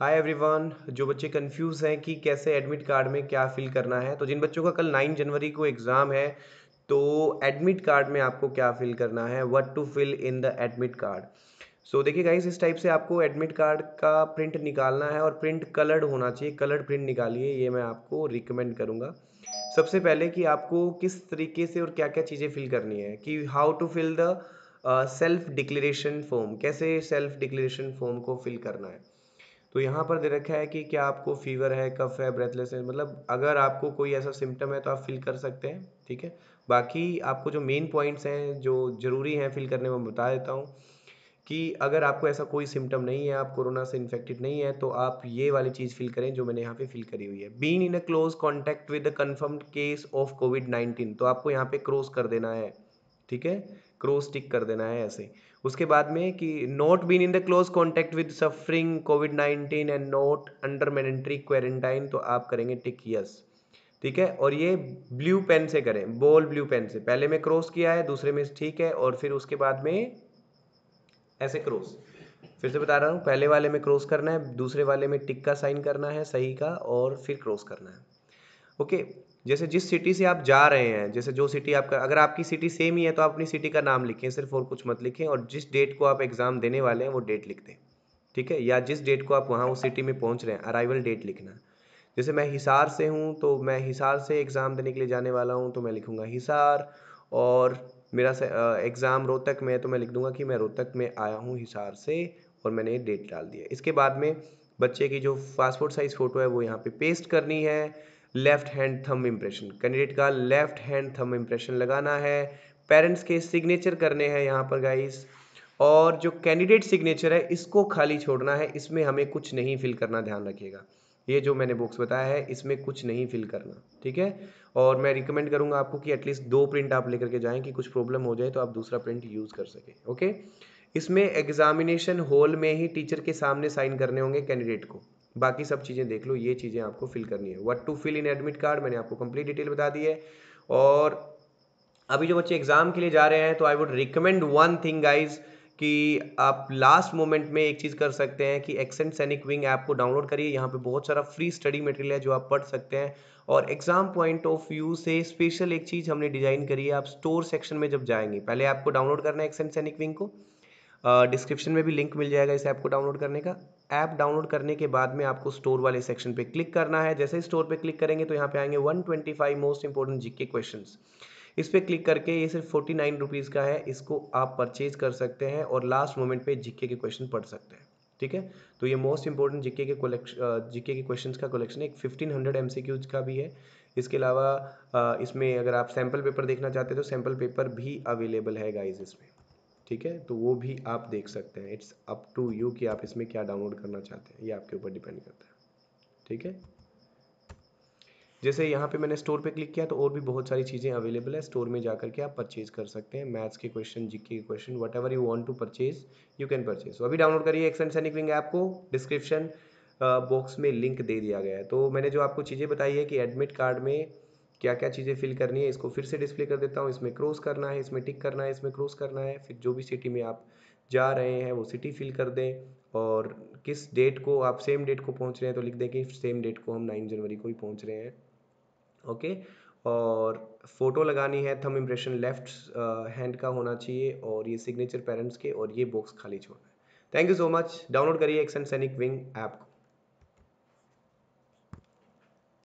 hi everyone जो बच्चे confuse हैं कि कैसे एडमिट कार्ड में क्या फिल करना है तो जिन बच्चों का कल नाइन जनवरी को एग्ज़ाम है तो एडमिट कार्ड में आपको क्या फिल करना है what to fill in the admit card so देखिए गाइस इस टाइप से आपको एडमिट कार्ड का प्रिंट निकालना है और प्रिंट कलर्ड होना चाहिए कलर्ड प्रिंट निकालिए ये मैं आपको रिकमेंड करूँगा सबसे पहले कि आपको किस तरीके से और क्या क्या चीज़ें फिल करनी है कि how to fill the self declaration form कैसे सेल्फ डिक्लेरेशन फॉर्म को फिल करना है तो यहाँ पर दे रखा है कि क्या आपको फीवर है कफ है ब्रेथलेस है मतलब अगर आपको कोई ऐसा सिम्टम है तो आप फिल कर सकते हैं ठीक है बाकी आपको जो मेन पॉइंट्स हैं जो ज़रूरी हैं फिल करने में बता देता हूँ कि अगर आपको ऐसा कोई सिम्टम नहीं है आप कोरोना से इन्फेक्टेड नहीं है तो आप ये वाली चीज़ फिल करें जो मैंने यहाँ पे फिल करी हुई है been in a close contact with a confirmed case of COVID nineteen तो आपको यहाँ पे क्रॉस कर देना है ठीक है क्रॉस टिक कर देना है ऐसे उसके बाद में कि not been in the close contact with suffering COVID nineteen and not under mandatory quarantine तो आप करेंगे टिक यस ठीक है और ये ब्लू पेन से करें बोल ब्लू पेन से पहले में क्रॉस किया है दूसरे में ठीक है और फिर उसके बाद में ऐसे क्रॉस फिर से बता रहा हूँ पहले वाले में क्रॉस करना है दूसरे वाले में टिक का साइन करना है सही का और फिर क्रॉस करना है ओके जैसे जिस सिटी से आप जा रहे हैं जैसे जो सिटी आपका अगर आपकी सिटी सेम ही है तो आप अपनी सिटी का नाम लिखें सिर्फ और कुछ मत लिखें और जिस डेट को आप एग्ज़ाम देने वाले हैं वो डेट लिख दें ठीक है या जिस डेट को आप वहाँ उस सिटी में पहुँच रहे हैं अराइवल डेट लिखना जैसे मैं हिसार से हूँ तो मैं हिसार से एग्ज़ाम देने के लिए जाने वाला हूँ तो मैं लिखूँगा हिसार और मेरा एग्ज़ाम रोहतक में है तो मैं लिख दूंगा कि मैं रोहतक में आया हूँ हिसार से और मैंने ये डेट डाल दिया इसके बाद में बच्चे की जो पासपोर्ट साइज़ फ़ोटो है वो यहाँ पे पेस्ट करनी है left hand thumb impression candidate का लेफ्ट हैंड थंब इम्प्रेशन लगाना है पेरेंट्स के सिग्नेचर करने हैं यहाँ पर गाइस और जो कैंडिडेट सिग्नेचर है इसको खाली छोड़ना है इसमें हमें कुछ नहीं फिल करना ध्यान रखिएगा ये जो मैंने बॉक्स बताया है इसमें कुछ नहीं फिल करना ठीक है और मैं रिकमेंड करूँगा आपको कि एटलीस्ट दो प्रिंट आप लेकर के जाएं कि कुछ प्रॉब्लम हो जाए तो आप दूसरा प्रिंट यूज़ कर सकें ओके इसमें एग्जामिनेशन हॉल में ही टीचर के सामने साइन करने होंगे कैंडिडेट को बाकी सब चीज़ें देख लो ये चीज़ें आपको फिल करनी है what to fill in admit card मैंने आपको कंप्लीट डिटेल बता दी है और अभी जो बच्चे एग्ज़ाम के लिए जा रहे हैं तो I would recommend one thing guys कि आप लास्ट मोमेंट में एक चीज़ कर सकते हैं कि एक्सेंट सैनिक विंग ऐप को डाउनलोड करिए यहाँ पे बहुत सारा फ्री स्टडी मटेरियल है जो आप पढ़ सकते हैं और एग्ज़ाम पॉइंट ऑफ व्यू से स्पेशल एक चीज़ हमने डिज़ाइन करी है आप स्टोर सेक्शन में जब जाएंगे पहले आपको डाउनलोड करना है एक्सेंट सैनिक विंग को डिस्क्रिप्शन में भी लिंक मिल जाएगा इस ऐप को डाउनलोड करने का ऐप डाउनलोड करने के बाद में आपको स्टोर वाले सेक्शन पे क्लिक करना है जैसे ही स्टोर पे क्लिक करेंगे तो यहाँ पे आएंगे 125 मोस्ट इंपॉर्टेंट जीके क्वेश्चंस इस पर क्लिक करके ये सिर्फ फोर्टी नाइन रुपीज़ का है इसको आप परचेज कर सकते हैं और लास्ट मोमेंट पे जीके के क्वेश्चन पढ़ सकते हैं ठीक है तो ये मोस्ट इंपॉर्टेंट जीके के कलेक्शन जीके के क्वेश्चन का कलेक्शन एक फिफ्टीन हंड्रेड एम का भी है इसके अलावा इसमें अगर आप सैम्पल पेपर देखना चाहते हैं तो सैम्पल पेपर भी अवेलेबल है गाइज इसमें ठीक है तो वो भी आप देख सकते हैं इट्स अप टू यू कि आप इसमें क्या डाउनलोड करना चाहते हैं ये आपके ऊपर डिपेंड करता है ठीक है जैसे यहाँ पे मैंने स्टोर पे क्लिक किया तो और भी बहुत सारी चीज़ें अवेलेबल है स्टोर में जाकर के आप परचेज कर सकते हैं मैथ्स के क्वेश्चन जीके के question whatever you want to purchase you can purchase अभी डाउनलोड करिए एक्सन सैनिक विंग ऐप को डिस्क्रिप्शन बॉक्स uh, में लिंक दे दिया गया है तो मैंने जो आपको चीज़ें बताई है कि एडमिट कार्ड में क्या क्या चीज़ें फिल करनी है इसको फिर से डिस्प्ले कर देता हूँ इसमें क्रॉस करना है इसमें टिक करना है इसमें क्रॉस करना है फिर जो भी सिटी में आप जा रहे हैं वो सिटी फिल कर दें और किस डेट को आप सेम डेट को पहुँच रहे हैं तो लिख दें कि सेम डेट को हम नाइन जनवरी को ही पहुँच रहे हैं ओके और फ़ोटो लगानी है थम इम्प्रेशन लेफ्ट हैंड का होना चाहिए और ये सिग्नेचर पेरेंट्स के और ये बॉक्स खाली छोड़ना है thank you so much download करिए एक्सन सैनिक विंग ऐप को